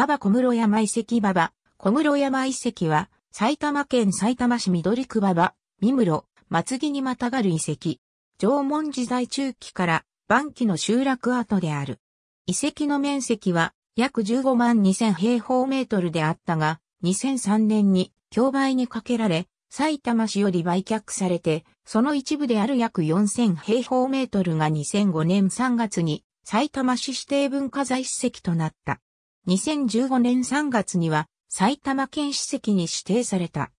馬場小室山遺跡馬場、小室山遺跡は、埼玉県埼玉市緑区馬場、三室、松木にまたがる遺跡。縄文時代中期から、晩期の集落跡である。遺跡の面積は、約15万2000平方メートルであったが、2003年に、競売にかけられ、埼玉市より売却されて、その一部である約4000平方メートルが2005年3月に、埼玉市指定文化財史跡となった。2015年3月には埼玉県史跡に指定された。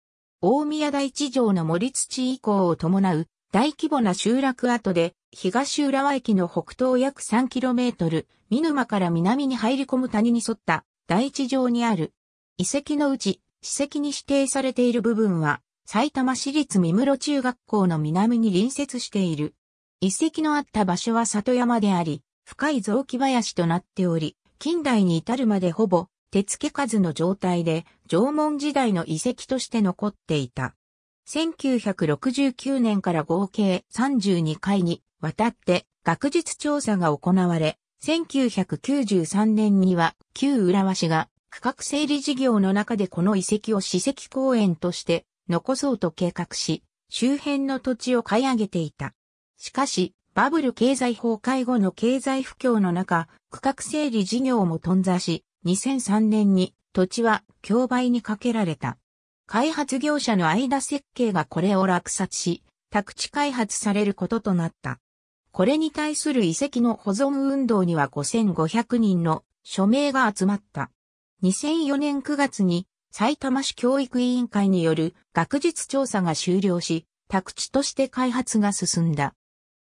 大宮大地上の森土以降を伴う大規模な集落跡で東浦和駅の北東約 3km、見沼から南に入り込む谷に沿った大地上にある遺跡のうち史跡に指定されている部分は埼玉市立三室中学校の南に隣接している。遺跡のあった場所は里山であり、深い雑木林となっており、近代に至るまでほぼ手付け数の状態で縄文時代の遺跡として残っていた。1969年から合計32回にわたって学術調査が行われ、1993年には旧浦和市が区画整理事業の中でこの遺跡を史跡公園として残そうと計画し、周辺の土地を買い上げていた。しかし、バブル経済崩壊後の経済不況の中、区画整理事業も頓挫し、2003年に土地は競売にかけられた。開発業者の間設計がこれを落札し、宅地開発されることとなった。これに対する遺跡の保存運動には5500人の署名が集まった。2004年9月に埼玉市教育委員会による学術調査が終了し、宅地として開発が進んだ。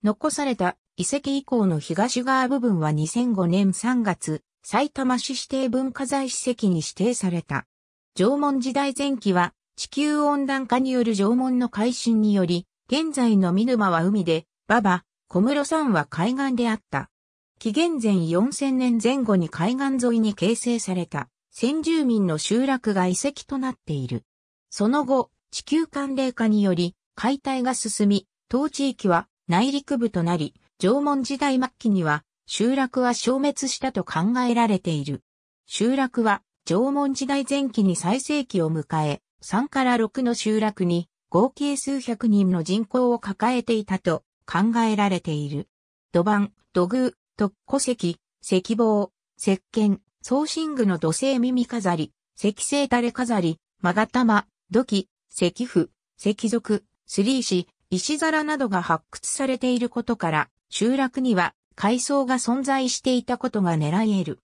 残された遺跡以降の東側部分は2005年3月、埼玉市指定文化財史跡に指定された。縄文時代前期は地球温暖化による縄文の改新により、現在の見沼は海で、馬場、小室さんは海岸であった。紀元前4000年前後に海岸沿いに形成された先住民の集落が遺跡となっている。その後、地球寒冷化により解体が進み、当地域は内陸部となり、縄文時代末期には集落は消滅したと考えられている。集落は縄文時代前期に最盛期を迎え、3から6の集落に合計数百人の人口を抱えていたと考えられている。土板、土偶、特古石、石棒、石剣、送信具の土星耳飾り、石製垂れ飾り、勾玉、土器、石符、石族、スリーシ、石皿などが発掘されていることから、集落には海藻が存在していたことが狙える。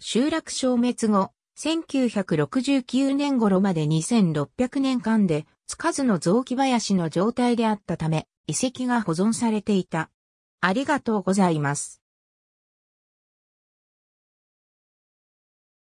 集落消滅後、1969年頃まで2600年間で、つかずの雑木林の状態であったため、遺跡が保存されていた。ありがとうございます。